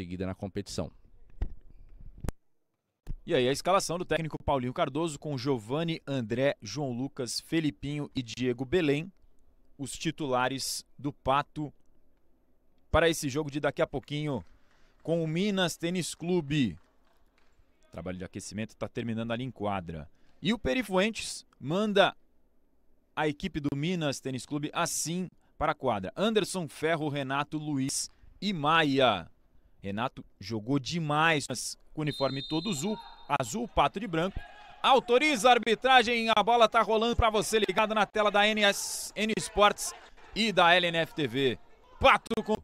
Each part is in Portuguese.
seguida na competição. E aí a escalação do técnico Paulinho Cardoso com Giovani, André, João Lucas, Felipinho e Diego Belém, os titulares do Pato para esse jogo de daqui a pouquinho com o Minas Tênis Clube. O trabalho de aquecimento está terminando ali em quadra. E o Perifuentes manda a equipe do Minas Tênis Clube assim para a quadra. Anderson, Ferro, Renato, Luiz e Maia. Renato jogou demais com o uniforme todo azul, azul, pato de branco. Autoriza a arbitragem, a bola tá rolando para você ligado na tela da NS, N Sports e da LNF TV. Pato com,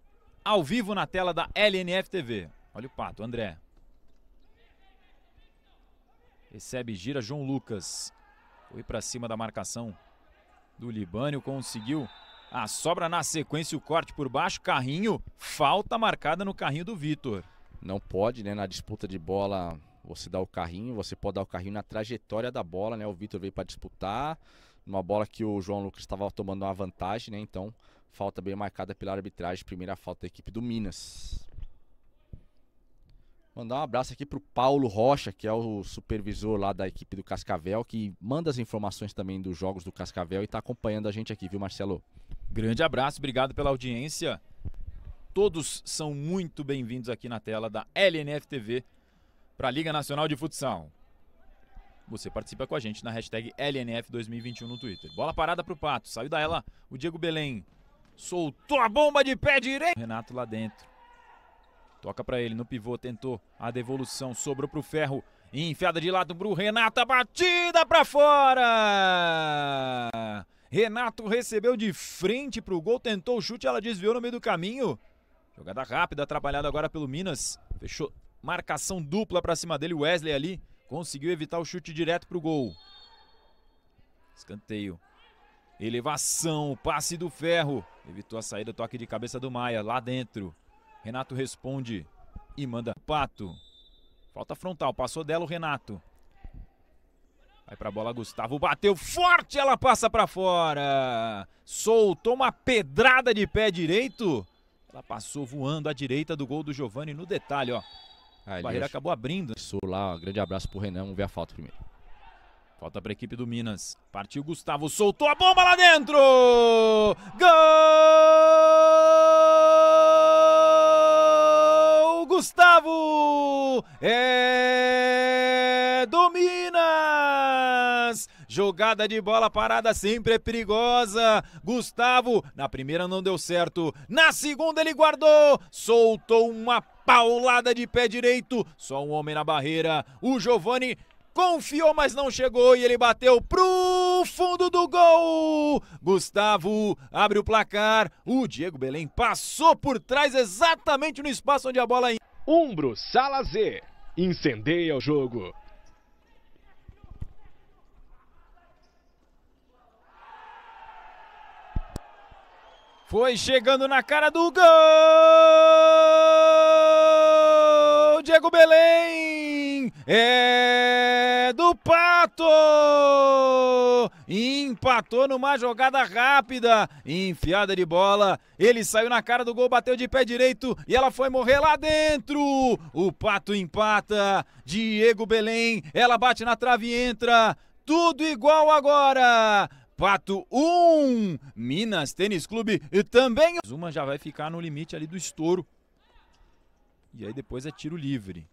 ao vivo na tela da LNF TV. Olha o Pato, André. Recebe, gira João Lucas. Foi para cima da marcação do Libânio, conseguiu a sobra na sequência, o corte por baixo, carrinho, falta marcada no carrinho do Vitor. Não pode, né? Na disputa de bola, você dá o carrinho, você pode dar o carrinho na trajetória da bola, né? O Vitor veio para disputar, numa bola que o João Lucas estava tomando uma vantagem, né? Então, falta bem marcada pela arbitragem, primeira falta da equipe do Minas. Mandar um abraço aqui para o Paulo Rocha, que é o supervisor lá da equipe do Cascavel, que manda as informações também dos jogos do Cascavel e está acompanhando a gente aqui, viu, Marcelo? Grande abraço, obrigado pela audiência. Todos são muito bem-vindos aqui na tela da LNF TV para a Liga Nacional de Futsal. Você participa com a gente na hashtag LNF2021 no Twitter. Bola parada para o Pato, saiu da ela o Diego Belém. Soltou a bomba de pé direito. Renato lá dentro. Toca para ele no pivô, tentou a devolução, sobrou para o Ferro. Enfiada de lado o Renato, batida para fora! Renato recebeu de frente para o gol, tentou o chute, ela desviou no meio do caminho. Jogada rápida, atrapalhada agora pelo Minas. Fechou marcação dupla para cima dele. Wesley ali conseguiu evitar o chute direto para o gol. Escanteio. Elevação, passe do Ferro. Evitou a saída, toque de cabeça do Maia, lá dentro. Renato responde e manda Pato. Falta frontal, passou dela o Renato. Vai pra bola, Gustavo bateu forte, ela passa para fora. Soltou uma pedrada de pé direito. Ela passou voando à direita do gol do Giovani no detalhe, ó. A ah, barreira acabou abrindo. Sou lá, um grande abraço pro Renan, vamos ver a falta primeiro. Falta para a equipe do Minas. Partiu Gustavo, soltou a bomba lá dentro! Gol! Gustavo! É Jogada de bola parada sempre é perigosa. Gustavo, na primeira não deu certo. Na segunda ele guardou. Soltou uma paulada de pé direito. Só um homem na barreira. O Giovani confiou, mas não chegou e ele bateu pro fundo do gol. Gustavo abre o placar. O Diego Belém passou por trás exatamente no espaço onde a bola. Umbro Sala Z incendeia o jogo. Foi chegando na cara do gol! Diego Belém! É do Pato! Empatou numa jogada rápida, enfiada de bola. Ele saiu na cara do gol, bateu de pé direito e ela foi morrer lá dentro. O Pato empata. Diego Belém, ela bate na trave e entra. Tudo igual agora. Pato 1, um, Minas Tênis Clube e também. Uma já vai ficar no limite ali do estouro. E aí depois é tiro livre.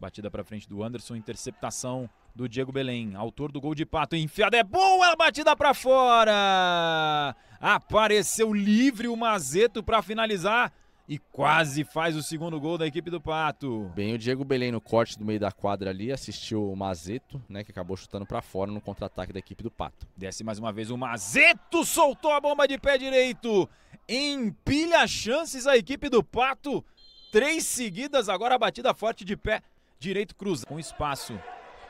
Batida para frente do Anderson, interceptação do Diego Belém, autor do gol de Pato. Enfiada é boa, batida para fora. Apareceu livre o Mazeto para finalizar e quase faz o segundo gol da equipe do Pato. Bem, o Diego Belém no corte do meio da quadra ali assistiu o Mazeto, né, que acabou chutando para fora no contra-ataque da equipe do Pato. Desce mais uma vez o Mazeto, soltou a bomba de pé direito. Empilha chances a equipe do Pato. Três seguidas, agora a batida forte de pé direito cruza com espaço.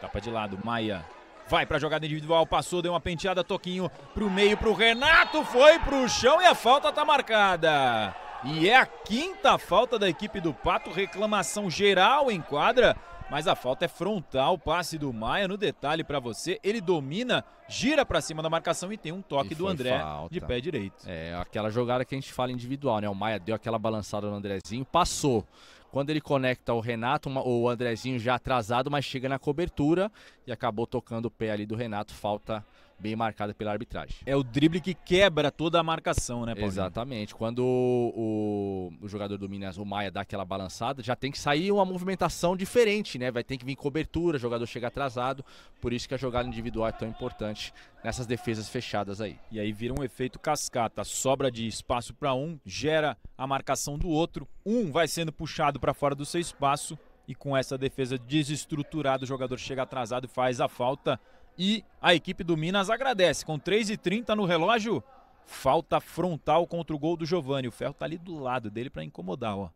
Tapa de lado, Maia. Vai pra jogada individual, passou, deu uma penteada, toquinho pro meio, pro Renato, foi pro chão e a falta tá marcada. E é a quinta falta da equipe do Pato, reclamação geral em quadra, mas a falta é frontal, passe do Maia no detalhe para você, ele domina, gira para cima da marcação e tem um toque do André falta. de pé direito. É, aquela jogada que a gente fala individual, né? O Maia deu aquela balançada no Andrezinho, passou. Quando ele conecta o Renato, o Andrezinho já atrasado, mas chega na cobertura e acabou tocando o pé ali do Renato, falta bem marcada pela arbitragem. É o drible que quebra toda a marcação, né, Paulinho? Exatamente. Quando o, o, jogador do Minas, o Maia, dá aquela balançada, já tem que sair uma movimentação diferente, né? Vai ter que vir cobertura, o jogador chega atrasado. Por isso que a jogada individual é tão importante nessas defesas fechadas aí. E aí vira um efeito cascata. Sobra de espaço para um, gera a marcação do outro. Um vai sendo puxado para fora do seu espaço. E com essa defesa desestruturada, o jogador chega atrasado e faz a falta. E a equipe do Minas agradece. Com 3h30 no relógio, falta frontal contra o gol do Giovani. O Ferro tá ali do lado dele para incomodar, ó.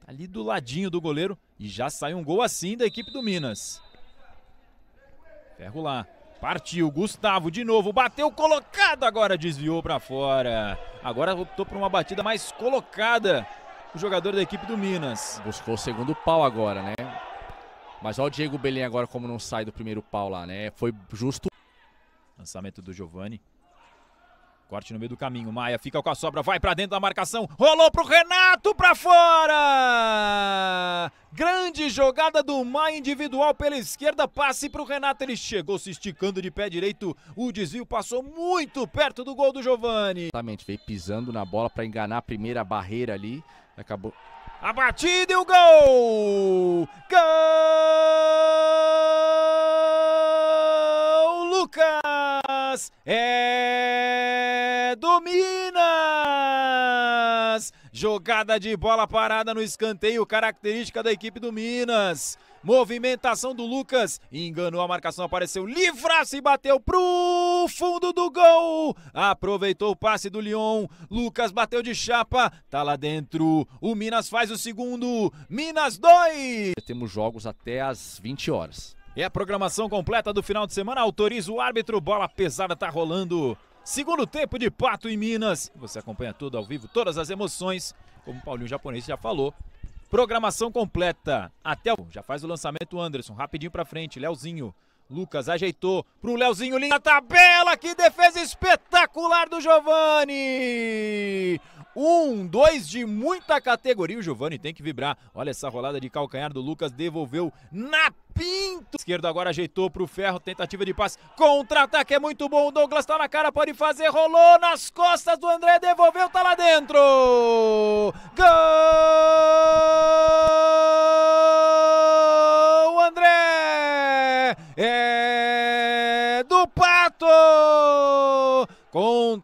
Tá ali do ladinho do goleiro. E já saiu um gol assim da equipe do Minas. Ferro lá. Partiu, Gustavo de novo, bateu colocado, agora desviou para fora. Agora optou por uma batida mais colocada o jogador da equipe do Minas. Buscou o segundo pau agora, né? Mas olha o Diego Belém agora como não sai do primeiro pau lá, né? Foi justo. Lançamento do Giovani. Corte no meio do caminho. Maia fica com a sobra, vai para dentro da marcação. Rolou pro Renato, para fora! Grande jogada do Maia individual pela esquerda, passe pro Renato, ele chegou se esticando de pé direito. O desvio passou muito perto do gol do Giovani. Exatamente, veio pisando na bola para enganar a primeira barreira ali. Acabou a batida e o gol! Gol! Lucas é do Minas! Jogada de bola parada no escanteio, característica da equipe do Minas. Movimentação do Lucas. Enganou a marcação, apareceu. Livra-se e bateu pro fundo do gol. Aproveitou o passe do Lyon. Lucas bateu de chapa. Tá lá dentro. O Minas faz o segundo. Minas 2. Temos jogos até às 20 horas. É a programação completa do final de semana. Autoriza o árbitro. Bola pesada tá rolando. Segundo tempo de Pato em Minas. Você acompanha tudo ao vivo, todas as emoções. Como o Paulinho Japonês já falou, Programação completa. Até o... Já faz o lançamento Anderson. Rapidinho pra frente. Léozinho. Lucas ajeitou pro Léozinho. Linha tabela. Que defesa espetacular do Giovani. Um, dois de muita categoria. O Giovani tem que vibrar. Olha essa rolada de calcanhar do Lucas. Devolveu na pinto. Esquerdo agora ajeitou pro Ferro. Tentativa de passe. Contra-ataque é muito bom. O Douglas tá na cara. Pode fazer. Rolou nas costas do André. Devolveu. Tá lá dentro. Gol!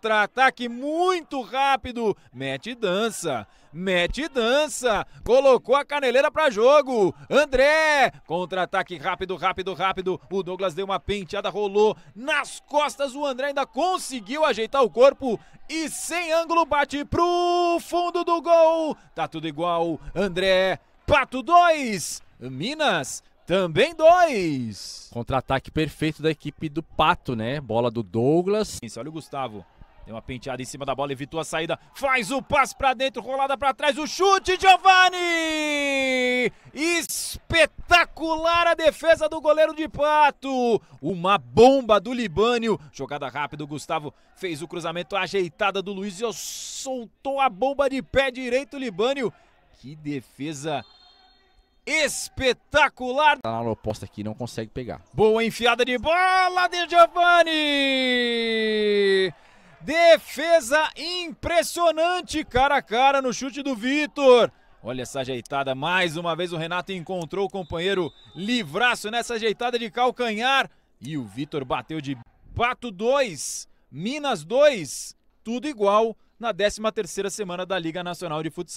contra-ataque muito rápido. Mete dança, mete dança. Colocou a caneleira para jogo. André, contra-ataque rápido, rápido, rápido. O Douglas deu uma penteada, rolou nas costas. O André ainda conseguiu ajeitar o corpo e sem ângulo bate pro fundo do gol. Tá tudo igual. André, Pato 2, Minas também dois. Contra-ataque perfeito da equipe do Pato, né? Bola do Douglas. olha o Gustavo. Deu uma penteada em cima da bola, evitou a saída, faz o passe para dentro, rolada para trás, o chute, Giovani! Espetacular a defesa do goleiro de Pato! Uma bomba do Libânio, jogada rápida, o Gustavo fez o cruzamento ajeitada do Luiz e soltou a bomba de pé direito, Libânio. Que defesa espetacular. Tá na oposta aqui, não consegue pegar. Boa enfiada de bola de Giovani! Defesa impressionante, cara a cara no chute do Vitor. Olha essa ajeitada, mais uma vez o Renato encontrou o companheiro livraço nessa ajeitada de calcanhar. E o Vitor bateu de Pato 2, Minas 2, tudo igual na 13ª semana da Liga Nacional de Futsal.